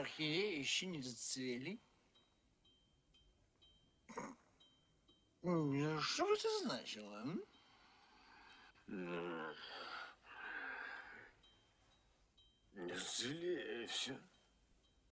орхидеи еще не зацвели. Что бы это значило? Не зацвели, и все.